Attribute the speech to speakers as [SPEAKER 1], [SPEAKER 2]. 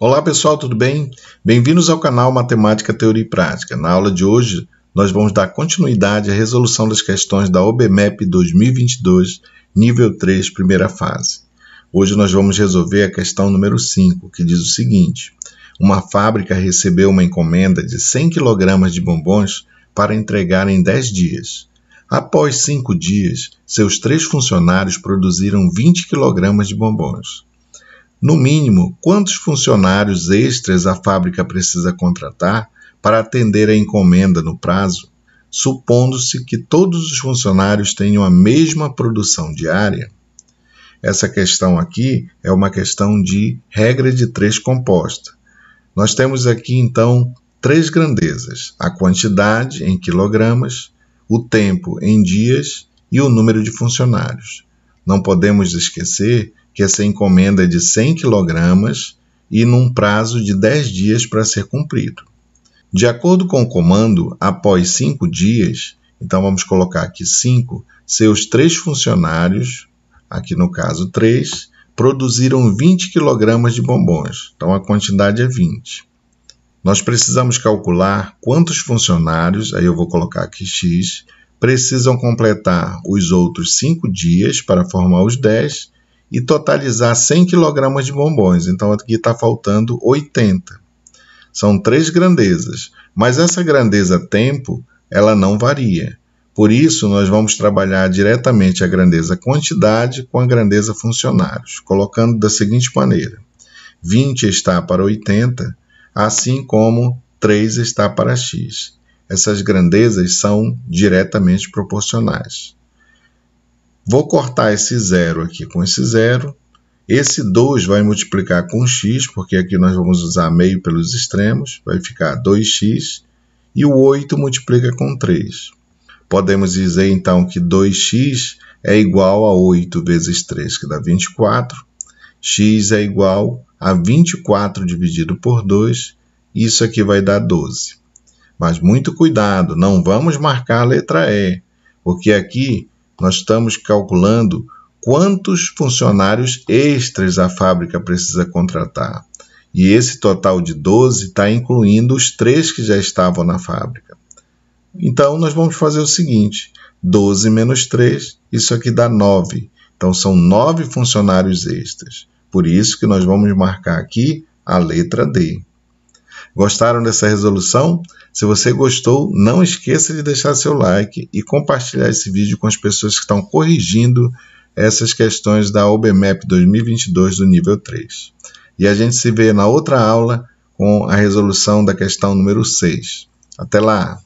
[SPEAKER 1] Olá pessoal, tudo bem? Bem-vindos ao canal Matemática Teoria e Prática. Na aula de hoje, nós vamos dar continuidade à resolução das questões da OBMEP 2022, nível 3, primeira fase. Hoje nós vamos resolver a questão número 5, que diz o seguinte: Uma fábrica recebeu uma encomenda de 100 kg de bombons para entregar em 10 dias. Após 5 dias, seus três funcionários produziram 20 kg de bombons. No mínimo, quantos funcionários extras a fábrica precisa contratar para atender a encomenda no prazo, supondo-se que todos os funcionários tenham a mesma produção diária? Essa questão aqui é uma questão de regra de três composta. Nós temos aqui então três grandezas: a quantidade em quilogramas, o tempo em dias e o número de funcionários. Não podemos esquecer que essa encomenda é de 100 kg e num prazo de 10 dias para ser cumprido. De acordo com o comando, após 5 dias, então vamos colocar aqui 5, seus três funcionários, aqui no caso 3, produziram 20 kg de bombons, então a quantidade é 20. Nós precisamos calcular quantos funcionários, aí eu vou colocar aqui x, precisam completar os outros 5 dias para formar os 10 e totalizar 100 kg de bombons. Então aqui está faltando 80. São três grandezas, mas essa grandeza tempo ela não varia. Por isso, nós vamos trabalhar diretamente a grandeza quantidade com a grandeza funcionários, colocando da seguinte maneira: 20 está para 80, assim como 3 está para x. Essas grandezas são diretamente proporcionais. Vou cortar esse zero aqui com esse zero. Esse 2 vai multiplicar com x, porque aqui nós vamos usar meio pelos extremos, vai ficar 2x. E o 8 multiplica com 3. Podemos dizer então que 2x é igual a 8 vezes 3, que dá 24. x é igual a 24 é dividido por 2, isso aqui vai dar 12. Mas muito cuidado, não vamos marcar a letra E, porque aqui nós estamos calculando quantos funcionários extras a fábrica precisa contratar. E esse total de 12 está incluindo os três que já estavam na fábrica. Então, nós vamos fazer o seguinte: 12 menos 3, isso aqui dá 9. Então, são 9 funcionários extras. Por isso que nós vamos marcar aqui a letra D. Gostaram dessa resolução? Se você gostou, não esqueça de deixar seu like e compartilhar esse vídeo com as pessoas que estão corrigindo essas questões da OBMEP 2022 do nível 3. E a gente se vê na outra aula com a resolução da questão número 6. Até lá!